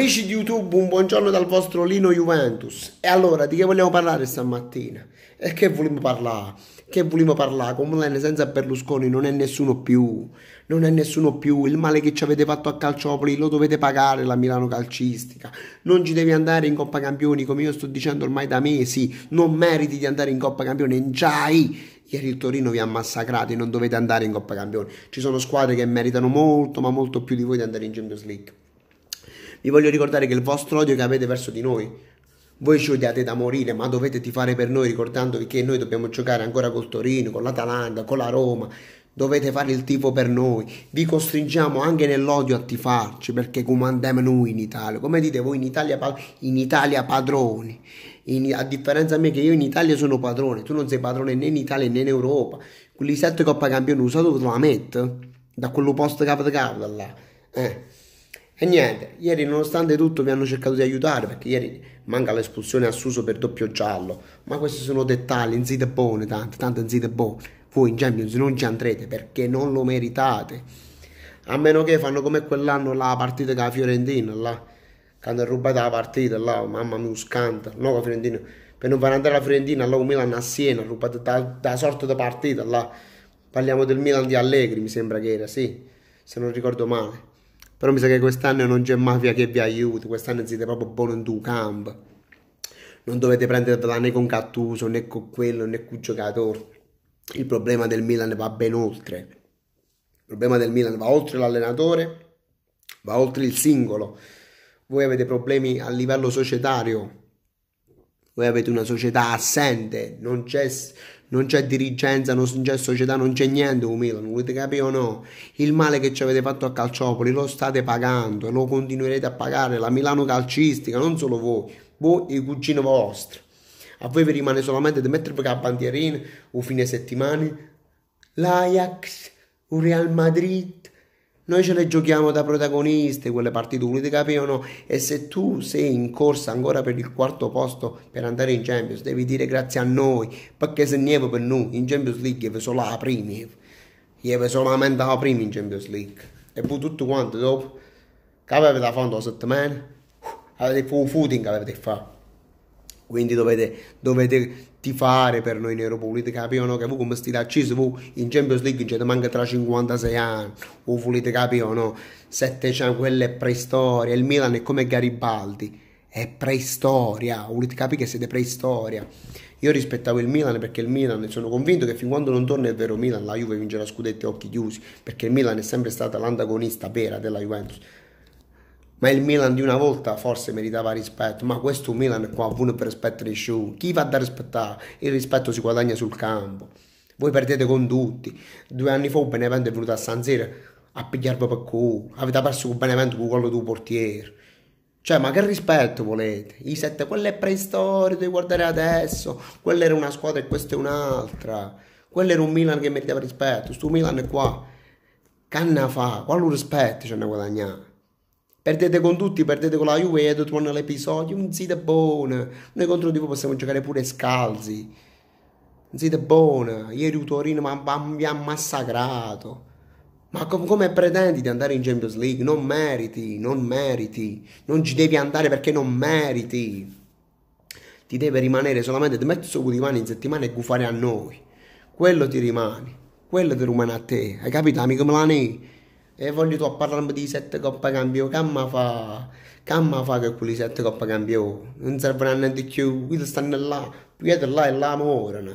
Amici di YouTube, un buongiorno dal vostro Lino Juventus. E allora, di che vogliamo parlare stamattina? E che vogliamo parlare? Che vogliamo parlare? Comunque, senza Berlusconi non è nessuno più. Non è nessuno più. Il male che ci avete fatto a Calciopoli lo dovete pagare la Milano calcistica. Non ci devi andare in Coppa Campioni, come io sto dicendo ormai da mesi. Non meriti di andare in Coppa Campioni. Ngiai! Ieri il Torino vi ha massacrati, non dovete andare in Coppa Campioni. Ci sono squadre che meritano molto, ma molto più di voi di andare in Champions League vi voglio ricordare che il vostro odio che avete verso di noi, voi ci odiate da morire, ma dovete tifare per noi ricordandovi che noi dobbiamo giocare ancora col Torino, con l'Atalanta, con la Roma. Dovete fare il tifo per noi. Vi costringiamo anche nell'odio a tifarci perché comandiamo noi in Italia. Come dite voi in Italia, in Italia padroni. In, a differenza di me che io in Italia sono padrone, tu non sei padrone né in Italia né in Europa. Quelli sette Coppa Campioni usato te la metto eh? da quello posto capo da capo là. Eh e niente, ieri nonostante tutto vi hanno cercato di aiutare perché ieri manca l'espulsione a Suso per doppio giallo, ma questi sono dettagli, in zite buone, tante, tante in zite buone. Voi in Champions non ci andrete perché non lo meritate. A meno che fanno come quell'anno la partita con la Fiorentina, là, quando è rubata la partita, là, mamma mia, un scandalo, no la Fiorentina. Per non far andare la Fiorentina, là, un Milan a Siena, rubata da, da sorta di partita, là. Parliamo del Milan di Allegri, mi sembra che era, sì, se non ricordo male però mi sa che quest'anno non c'è mafia che vi aiuti, quest'anno siete proprio buoni in due campi. Non dovete prendervela né con Cattuso, né con quello, né con il giocatore. Il problema del Milan va ben oltre. Il problema del Milan va oltre l'allenatore, va oltre il singolo. Voi avete problemi a livello societario, voi avete una società assente, non c'è, non c'è dirigenza, non c'è società, non c'è niente un oh Milan, volete capire o no? Il male che ci avete fatto a Calciopoli lo state pagando e lo continuerete a pagare, la Milano calcistica, non solo voi, voi e il cugino vostro. A voi vi rimane solamente di mettervi la bandierina un fine settimana, l'Ajax, un Real Madrid, noi ce le giochiamo da protagoniste quelle particolari, capivano? E se tu sei in corsa ancora per il quarto posto per andare in Champions, devi dire grazie a noi, perché se niente per noi, in Champions League io solo la prima, io solamente la prima in Champions League. E poi tutto quanto dopo, che avete fatto la settimana, avete fatto un footing avete fatto quindi dovete, dovete tifare per noi nero volete capire che voi come state accesi voi in Champions League c'è manca tra 56 anni o volete capire no 700 quella è preistoria il Milan è come Garibaldi è preistoria volete capire che siete preistoria io rispettavo il Milan perché il Milan sono convinto che fin quando non torna il vero Milan la Juve vincerà scudetti a occhi chiusi perché il Milan è sempre stata l'antagonista vera della Juventus ma il Milan di una volta forse meritava rispetto, ma questo Milan qua vuole per rispetto show chi va da rispettare? Il rispetto si guadagna sul campo, voi perdete con tutti, due anni fa Benevento è venuto a San Siro a pigliarvi per culo, avete perso con Benevento con quello del portiere, cioè ma che rispetto volete? I sette, quello è preistoria, devi guardare adesso, quella era una squadra e questa è un'altra, quello era un Milan che meritava rispetto, sto Milan qua, canna fa, quale rispetto ce ne guadagnate? Perdete con tutti, perdete con la Juve, e torna l'episodio, un sito buono. Noi contro di voi possiamo giocare pure scalzi. Un sito buono. Ieri il Torino mi ha massacrato. Ma com- come pretendi di andare in Champions League? Non meriti, non meriti. Non ci devi andare perché non meriti. Ti deve rimanere solamente di mezzo di mani in settimana e gufare a noi. Quello ti rimane. Quello ti rimane a te. Hai capito, amico Melanie? E voglio tu parlare di 7 Coppa Cambio, camma fa, camma fa che quelli 7 Coppa Cambio, non servono a niente più, quelli stanno là, piede là e là morano.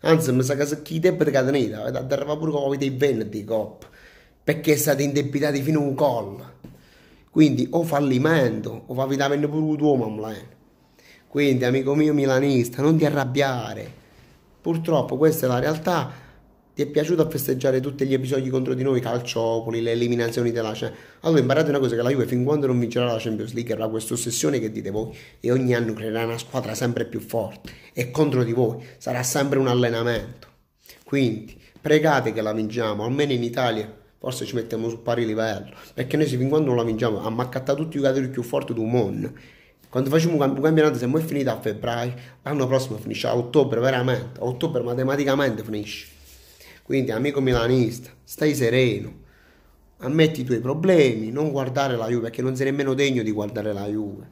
Anzi, mi sa che se chi debba cadere nera, ed arriva pure come dei venerdì Coppa, perché state indebitati fino a un collo Quindi o fallimento, o fa vitamina pure tuo mamma. Eh. Quindi, amico mio milanista, non ti arrabbiare. Purtroppo questa è la realtà ti è piaciuto festeggiare tutti gli episodi contro di noi, calciopoli, le eliminazioni della Champions Allora imparate una cosa, che la Juve fin quando non vincerà la Champions League avrà questa ossessione che dite voi e ogni anno creerà una squadra sempre più forte e contro di voi sarà sempre un allenamento. Quindi pregate che la vinciamo, almeno in Italia forse ci mettiamo su pari livello, perché noi se fin quando non la vinciamo ammaccata tutti i giocatori più forti del mondo. Quando facciamo un campionato, se è finita a febbraio, l'anno prossimo finisce a ottobre, veramente. A ottobre matematicamente finisce. Quindi amico milanista, stai sereno, ammetti i tuoi problemi, non guardare la Juve perché non sei nemmeno degno di guardare la Juve.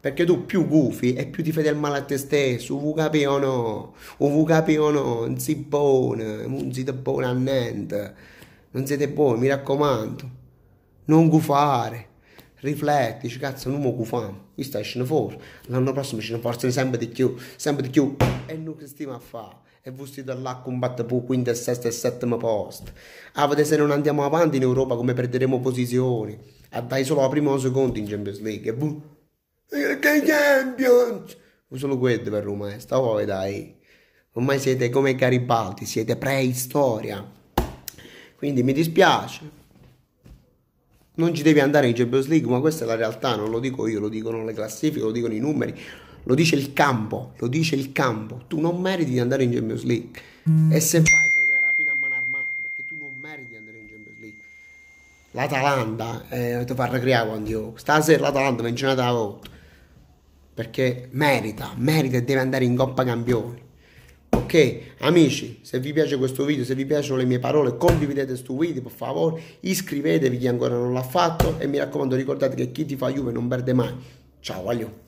Perché tu più gufi e più ti fai del male a te stesso, UVKP o no, UVKP o no, non si buono, non siete buoni a niente, non siete buoni, mi raccomando, non gufare, riflettici, cazzo, non mo gufamo qui stai scendo fuori, l'anno prossimo ci ne forzano sempre di più, sempre di più, e noi che stiamo a fare? E voi siete là a combattere per il quinto, il sesto e il settimo posto. A ah, vedere se non andiamo avanti in Europa come perderemo posizioni, a ah, dai solo la prima o la seconda in Champions League, e voi... Eh, che Champions! Voi solo quello per Roma, eh, sta voi dai. Ormai siete come Garibaldi, siete preistoria. Quindi mi dispiace, non ci devi andare in Champions League, ma questa è la realtà, non lo dico io, lo dicono le classifiche, lo dicono i numeri, lo dice il campo, lo dice il campo. Tu non meriti di andare in Champions League. Mm. E se fai fai una rapina a mano armata, perché tu non meriti di andare in Champions League. L'Atalanta, eh, ti fa recreare quando io, stasera l'Atalanta è menzionata a 8, perché merita, merita e deve andare in Coppa Campioni ok amici se vi piace questo video se vi piacciono le mie parole condividete questo video per favore iscrivetevi chi ancora non l'ha fatto e mi raccomando ricordate che chi ti fa Juve non perde mai ciao aglio